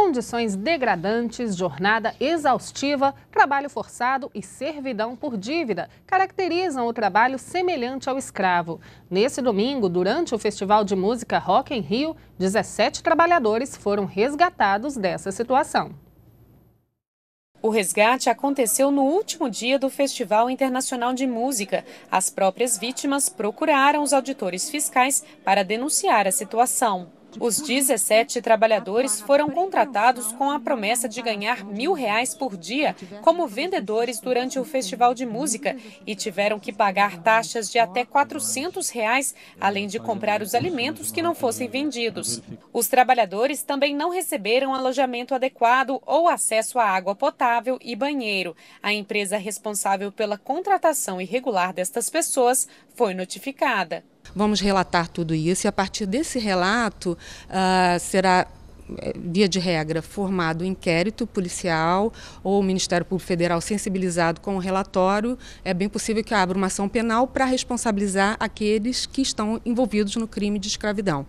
condições degradantes, jornada exaustiva, trabalho forçado e servidão por dívida caracterizam o trabalho semelhante ao escravo. Nesse domingo, durante o Festival de Música Rock em Rio, 17 trabalhadores foram resgatados dessa situação. O resgate aconteceu no último dia do Festival Internacional de Música. As próprias vítimas procuraram os auditores fiscais para denunciar a situação. Os 17 trabalhadores foram contratados com a promessa de ganhar mil reais por dia como vendedores durante o festival de música e tiveram que pagar taxas de até 400 reais, além de comprar os alimentos que não fossem vendidos. Os trabalhadores também não receberam alojamento adequado ou acesso a água potável e banheiro. A empresa responsável pela contratação irregular destas pessoas foi notificada. Vamos relatar tudo isso e a partir desse relato uh, será eh, via de regra, formado inquérito policial ou o Ministério Público Federal sensibilizado com o relatório, é bem possível que abra uma ação penal para responsabilizar aqueles que estão envolvidos no crime de escravidão.